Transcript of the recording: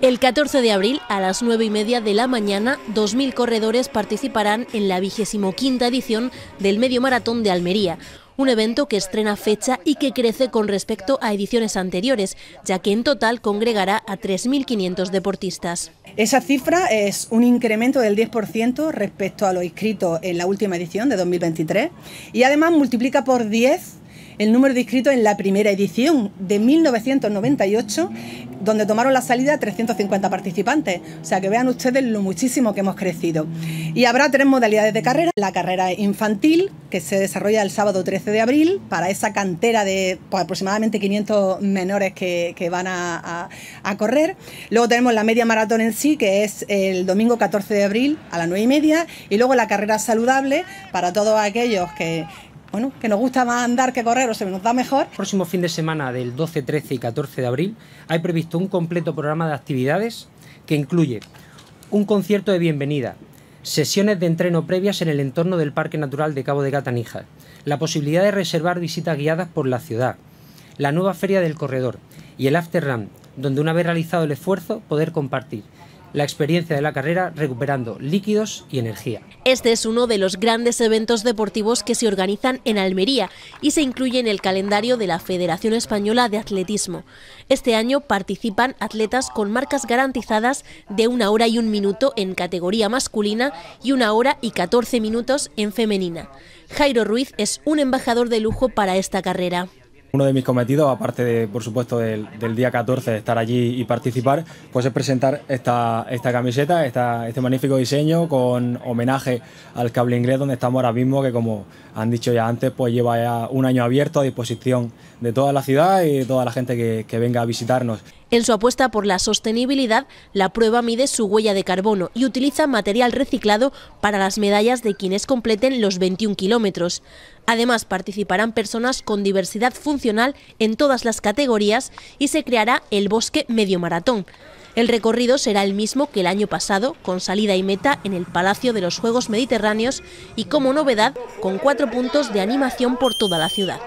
El 14 de abril, a las 9 y media de la mañana, 2.000 corredores participarán en la 25 edición del Medio Maratón de Almería, un evento que estrena fecha y que crece con respecto a ediciones anteriores, ya que en total congregará a 3.500 deportistas. Esa cifra es un incremento del 10% respecto a lo inscrito en la última edición de 2023 y además multiplica por 10 el número de inscritos en la primera edición de 1998, donde tomaron la salida 350 participantes. O sea, que vean ustedes lo muchísimo que hemos crecido. Y habrá tres modalidades de carrera. La carrera infantil, que se desarrolla el sábado 13 de abril, para esa cantera de pues, aproximadamente 500 menores que, van a, a, correr. Luego tenemos la media maratón en sí, que es el domingo 14 de abril a las 9 y media. Y luego la carrera saludable para todos aquellos que bueno, que nos gusta más andar que correr o se nos da mejor. El próximo fin de semana del 12, 13 y 14 de abril hay previsto un completo programa de actividades que incluye un concierto de bienvenida, sesiones de entreno previas en el entorno del Parque Natural de Cabo de Gata-Níjar, la posibilidad de reservar visitas guiadas por la ciudad, la nueva feria del corredor y el after run, donde una vez realizado el esfuerzo poder compartir la experiencia de la carrera recuperando líquidos y energía. Este es uno de los grandes eventos deportivos que se organizan en Almería y se incluye en el calendario de la Federación Española de Atletismo. Este año participan atletas con marcas garantizadas de una hora y un minuto en categoría masculina y una hora y 14 minutos en femenina. Jairo Ruiz es un embajador de lujo para esta carrera. Uno de mis cometidos, aparte de, por supuesto del, día 14 de estar allí y participar, pues es presentar esta, esta camiseta, este magnífico diseño con homenaje al cable inglés donde estamos ahora mismo, que como han dicho ya antes, pues lleva ya un año abierto a disposición de toda la ciudad y de toda la gente que, que venga a visitarnos. En su apuesta por la sostenibilidad, la prueba mide su huella de carbono y utiliza material reciclado para las medallas de quienes completen los 21 kilómetros. Además, participarán personas con diversidad funcional en todas las categorías y se creará el Bosque Medio Maratón. El recorrido será el mismo que el año pasado, con salida y meta en el Palacio de los Juegos Mediterráneos y como novedad, con cuatro puntos de animación por toda la ciudad.